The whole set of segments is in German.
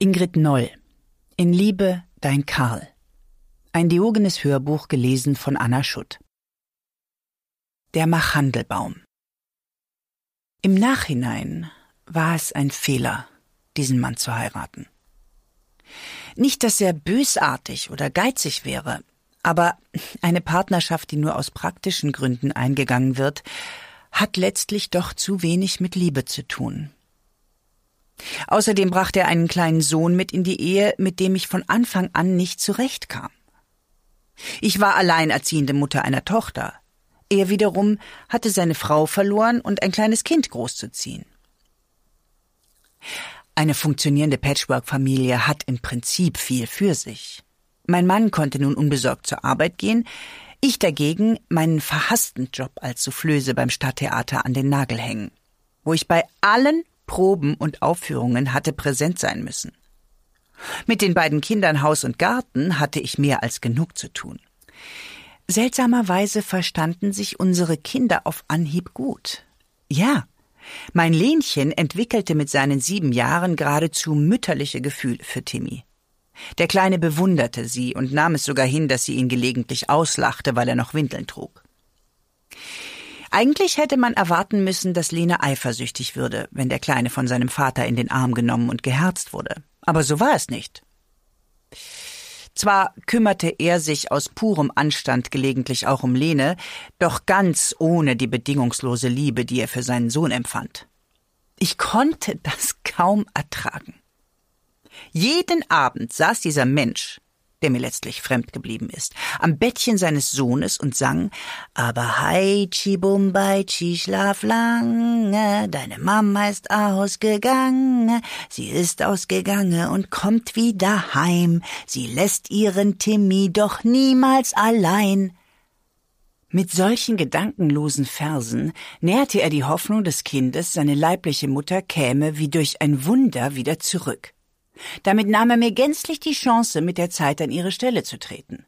Ingrid Noll In Liebe dein Karl Ein Diogenes Hörbuch gelesen von Anna Schutt Der Machhandelbaum. Im Nachhinein war es ein Fehler, diesen Mann zu heiraten. Nicht, dass er bösartig oder geizig wäre, aber eine Partnerschaft, die nur aus praktischen Gründen eingegangen wird, hat letztlich doch zu wenig mit Liebe zu tun. Außerdem brachte er einen kleinen Sohn mit in die Ehe, mit dem ich von Anfang an nicht zurechtkam. Ich war alleinerziehende Mutter einer Tochter. Er wiederum hatte seine Frau verloren und ein kleines Kind großzuziehen. Eine funktionierende Patchwork-Familie hat im Prinzip viel für sich. Mein Mann konnte nun unbesorgt zur Arbeit gehen, ich dagegen meinen verhassten Job als Soufflöse beim Stadttheater an den Nagel hängen, wo ich bei allen Proben und Aufführungen hatte präsent sein müssen. Mit den beiden Kindern Haus und Garten hatte ich mehr als genug zu tun. Seltsamerweise verstanden sich unsere Kinder auf Anhieb gut. Ja, mein Lenchen entwickelte mit seinen sieben Jahren geradezu mütterliche Gefühle für Timmy. Der Kleine bewunderte sie und nahm es sogar hin, dass sie ihn gelegentlich auslachte, weil er noch Windeln trug. Eigentlich hätte man erwarten müssen, dass Lena eifersüchtig würde, wenn der Kleine von seinem Vater in den Arm genommen und geherzt wurde. Aber so war es nicht. Zwar kümmerte er sich aus purem Anstand gelegentlich auch um Lene, doch ganz ohne die bedingungslose Liebe, die er für seinen Sohn empfand. Ich konnte das kaum ertragen. Jeden Abend saß dieser Mensch der mir letztlich fremd geblieben ist, am Bettchen seines Sohnes und sang Aber hi, chi, bum, bai, chi, schlaf lange, deine Mama ist ausgegangen, sie ist ausgegangen und kommt wieder heim, sie lässt ihren Timmy doch niemals allein. Mit solchen gedankenlosen Versen nährte er die Hoffnung des Kindes, seine leibliche Mutter käme wie durch ein Wunder wieder zurück. Damit nahm er mir gänzlich die Chance, mit der Zeit an ihre Stelle zu treten.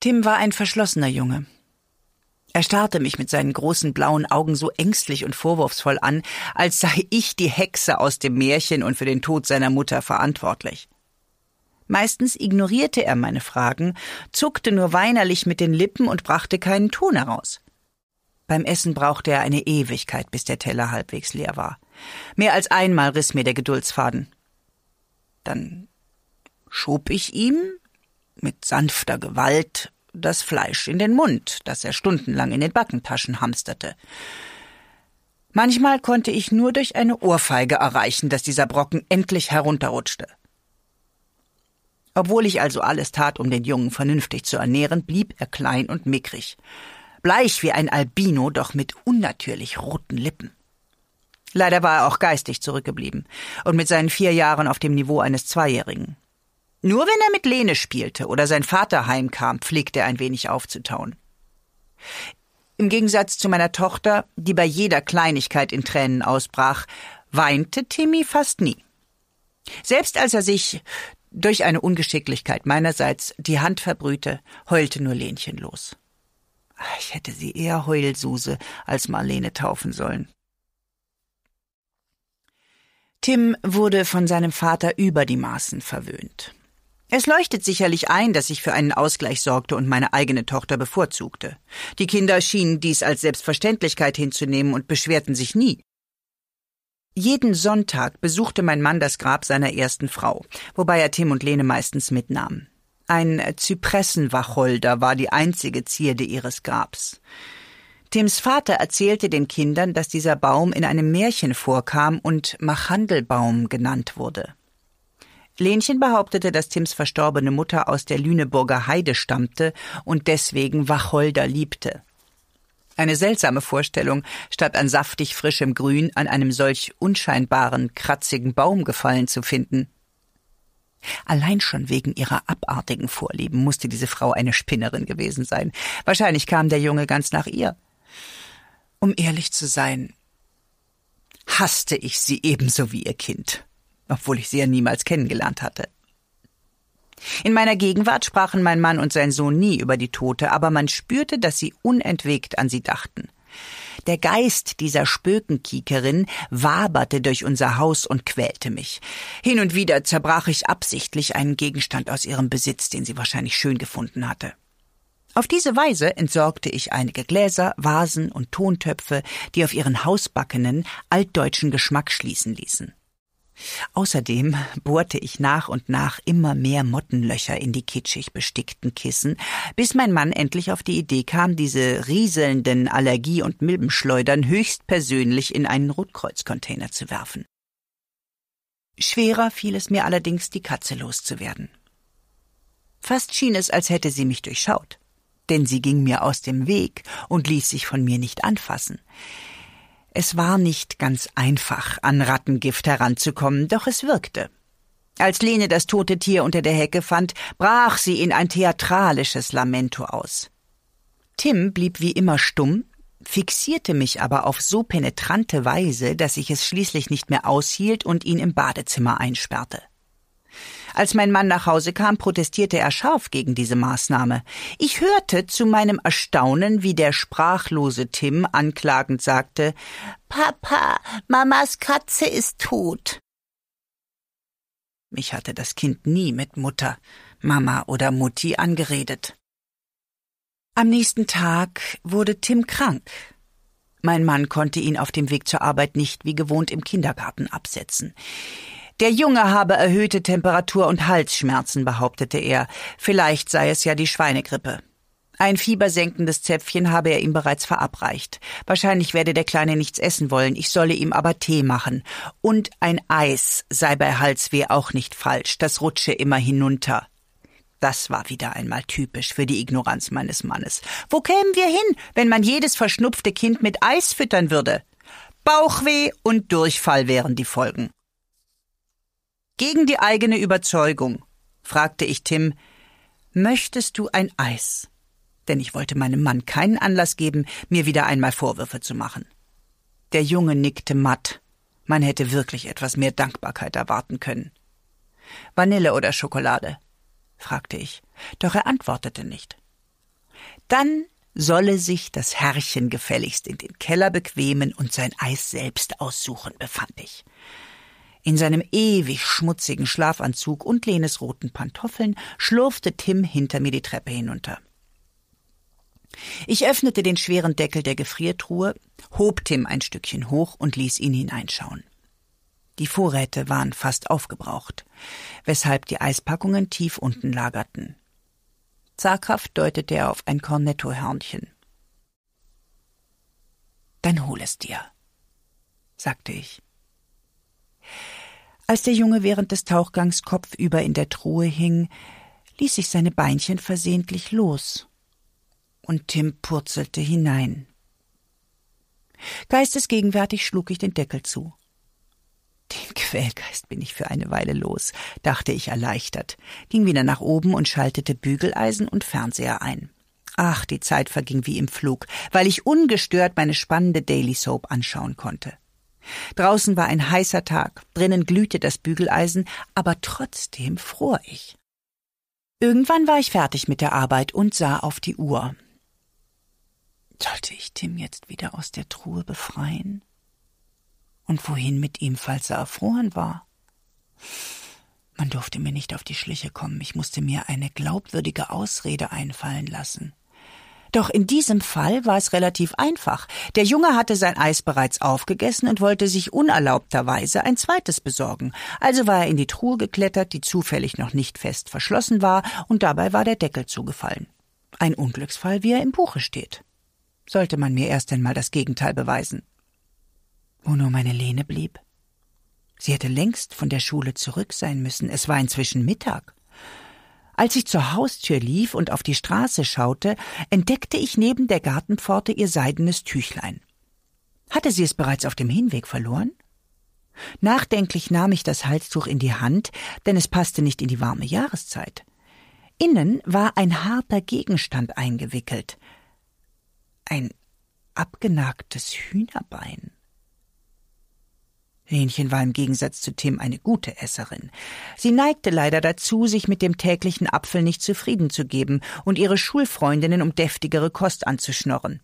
Tim war ein verschlossener Junge. Er starrte mich mit seinen großen blauen Augen so ängstlich und vorwurfsvoll an, als sei ich die Hexe aus dem Märchen und für den Tod seiner Mutter verantwortlich. Meistens ignorierte er meine Fragen, zuckte nur weinerlich mit den Lippen und brachte keinen Ton heraus. Beim Essen brauchte er eine Ewigkeit, bis der Teller halbwegs leer war. Mehr als einmal riss mir der Geduldsfaden. Dann schob ich ihm mit sanfter Gewalt das Fleisch in den Mund, das er stundenlang in den Backentaschen hamsterte. Manchmal konnte ich nur durch eine Ohrfeige erreichen, dass dieser Brocken endlich herunterrutschte. Obwohl ich also alles tat, um den Jungen vernünftig zu ernähren, blieb er klein und mickrig, bleich wie ein Albino, doch mit unnatürlich roten Lippen. Leider war er auch geistig zurückgeblieben und mit seinen vier Jahren auf dem Niveau eines Zweijährigen. Nur wenn er mit Lene spielte oder sein Vater heimkam, pflegte er ein wenig aufzutauen. Im Gegensatz zu meiner Tochter, die bei jeder Kleinigkeit in Tränen ausbrach, weinte Timmy fast nie. Selbst als er sich durch eine Ungeschicklichkeit meinerseits die Hand verbrühte, heulte nur Lenchen los. Ich hätte sie eher Heulsuse als Marlene taufen sollen. Tim wurde von seinem Vater über die Maßen verwöhnt. Es leuchtet sicherlich ein, dass ich für einen Ausgleich sorgte und meine eigene Tochter bevorzugte. Die Kinder schienen dies als Selbstverständlichkeit hinzunehmen und beschwerten sich nie. Jeden Sonntag besuchte mein Mann das Grab seiner ersten Frau, wobei er Tim und Lene meistens mitnahm. Ein Zypressenwacholder war die einzige Zierde ihres Grabs. Tims Vater erzählte den Kindern, dass dieser Baum in einem Märchen vorkam und Machandelbaum genannt wurde. Lenchen behauptete, dass Tims verstorbene Mutter aus der Lüneburger Heide stammte und deswegen Wacholder liebte. Eine seltsame Vorstellung, statt an saftig frischem Grün an einem solch unscheinbaren, kratzigen Baum gefallen zu finden. Allein schon wegen ihrer abartigen Vorlieben musste diese Frau eine Spinnerin gewesen sein. Wahrscheinlich kam der Junge ganz nach ihr. Um ehrlich zu sein, hasste ich sie ebenso wie ihr Kind, obwohl ich sie ja niemals kennengelernt hatte. In meiner Gegenwart sprachen mein Mann und sein Sohn nie über die Tote, aber man spürte, dass sie unentwegt an sie dachten. Der Geist dieser Spökenkiekerin waberte durch unser Haus und quälte mich. Hin und wieder zerbrach ich absichtlich einen Gegenstand aus ihrem Besitz, den sie wahrscheinlich schön gefunden hatte. Auf diese Weise entsorgte ich einige Gläser, Vasen und Tontöpfe, die auf ihren hausbackenen, altdeutschen Geschmack schließen ließen. Außerdem bohrte ich nach und nach immer mehr Mottenlöcher in die kitschig bestickten Kissen, bis mein Mann endlich auf die Idee kam, diese rieselnden Allergie- und Milbenschleudern höchstpersönlich in einen Rotkreuzcontainer zu werfen. Schwerer fiel es mir allerdings, die Katze loszuwerden. Fast schien es, als hätte sie mich durchschaut denn sie ging mir aus dem Weg und ließ sich von mir nicht anfassen. Es war nicht ganz einfach, an Rattengift heranzukommen, doch es wirkte. Als Lene das tote Tier unter der Hecke fand, brach sie in ein theatralisches Lamento aus. Tim blieb wie immer stumm, fixierte mich aber auf so penetrante Weise, dass ich es schließlich nicht mehr aushielt und ihn im Badezimmer einsperrte. Als mein Mann nach Hause kam, protestierte er scharf gegen diese Maßnahme. Ich hörte zu meinem Erstaunen, wie der sprachlose Tim anklagend sagte Papa, Mamas Katze ist tot. Mich hatte das Kind nie mit Mutter, Mama oder Mutti angeredet. Am nächsten Tag wurde Tim krank. Mein Mann konnte ihn auf dem Weg zur Arbeit nicht wie gewohnt im Kindergarten absetzen. Der Junge habe erhöhte Temperatur und Halsschmerzen, behauptete er. Vielleicht sei es ja die Schweinegrippe. Ein fiebersenkendes Zäpfchen habe er ihm bereits verabreicht. Wahrscheinlich werde der Kleine nichts essen wollen, ich solle ihm aber Tee machen. Und ein Eis sei bei Halsweh auch nicht falsch, das rutsche immer hinunter. Das war wieder einmal typisch für die Ignoranz meines Mannes. Wo kämen wir hin, wenn man jedes verschnupfte Kind mit Eis füttern würde? Bauchweh und Durchfall wären die Folgen. Gegen die eigene Überzeugung, fragte ich Tim, möchtest du ein Eis? Denn ich wollte meinem Mann keinen Anlass geben, mir wieder einmal Vorwürfe zu machen. Der Junge nickte matt. Man hätte wirklich etwas mehr Dankbarkeit erwarten können. Vanille oder Schokolade? fragte ich, doch er antwortete nicht. Dann solle sich das Herrchen gefälligst in den Keller bequemen und sein Eis selbst aussuchen, befand ich. In seinem ewig schmutzigen Schlafanzug und Lenes roten Pantoffeln schlurfte Tim hinter mir die Treppe hinunter. Ich öffnete den schweren Deckel der Gefriertruhe, hob Tim ein Stückchen hoch und ließ ihn hineinschauen. Die Vorräte waren fast aufgebraucht, weshalb die Eispackungen tief unten lagerten. Zaghaft deutete er auf ein Kornettohörnchen. Dann hol es dir, sagte ich. Als der Junge während des Tauchgangs kopfüber in der Truhe hing, ließ ich seine Beinchen versehentlich los. Und Tim purzelte hinein. Geistesgegenwärtig schlug ich den Deckel zu. Den Quälgeist bin ich für eine Weile los, dachte ich erleichtert, ging wieder nach oben und schaltete Bügeleisen und Fernseher ein. Ach, die Zeit verging wie im Flug, weil ich ungestört meine spannende Daily Soap anschauen konnte. Draußen war ein heißer Tag, drinnen glühte das Bügeleisen, aber trotzdem fror ich. Irgendwann war ich fertig mit der Arbeit und sah auf die Uhr. Sollte ich Tim jetzt wieder aus der Truhe befreien? Und wohin mit ihm, falls er erfroren war? Man durfte mir nicht auf die Schliche kommen, ich musste mir eine glaubwürdige Ausrede einfallen lassen. Doch in diesem Fall war es relativ einfach. Der Junge hatte sein Eis bereits aufgegessen und wollte sich unerlaubterweise ein zweites besorgen. Also war er in die Truhe geklettert, die zufällig noch nicht fest verschlossen war, und dabei war der Deckel zugefallen. Ein Unglücksfall, wie er im Buche steht. Sollte man mir erst einmal das Gegenteil beweisen. Wo nur meine Lene blieb. Sie hätte längst von der Schule zurück sein müssen. Es war inzwischen Mittag. Als ich zur Haustür lief und auf die Straße schaute, entdeckte ich neben der Gartenpforte ihr seidenes Tüchlein. Hatte sie es bereits auf dem Hinweg verloren? Nachdenklich nahm ich das Halstuch in die Hand, denn es passte nicht in die warme Jahreszeit. Innen war ein harter Gegenstand eingewickelt. Ein abgenagtes Hühnerbein. Lenchen war im Gegensatz zu Tim eine gute Esserin. Sie neigte leider dazu, sich mit dem täglichen Apfel nicht zufrieden zu geben und ihre Schulfreundinnen um deftigere Kost anzuschnorren.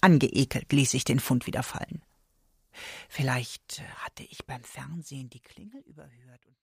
Angeekelt ließ ich den Fund wieder fallen. Vielleicht hatte ich beim Fernsehen die Klingel überhört und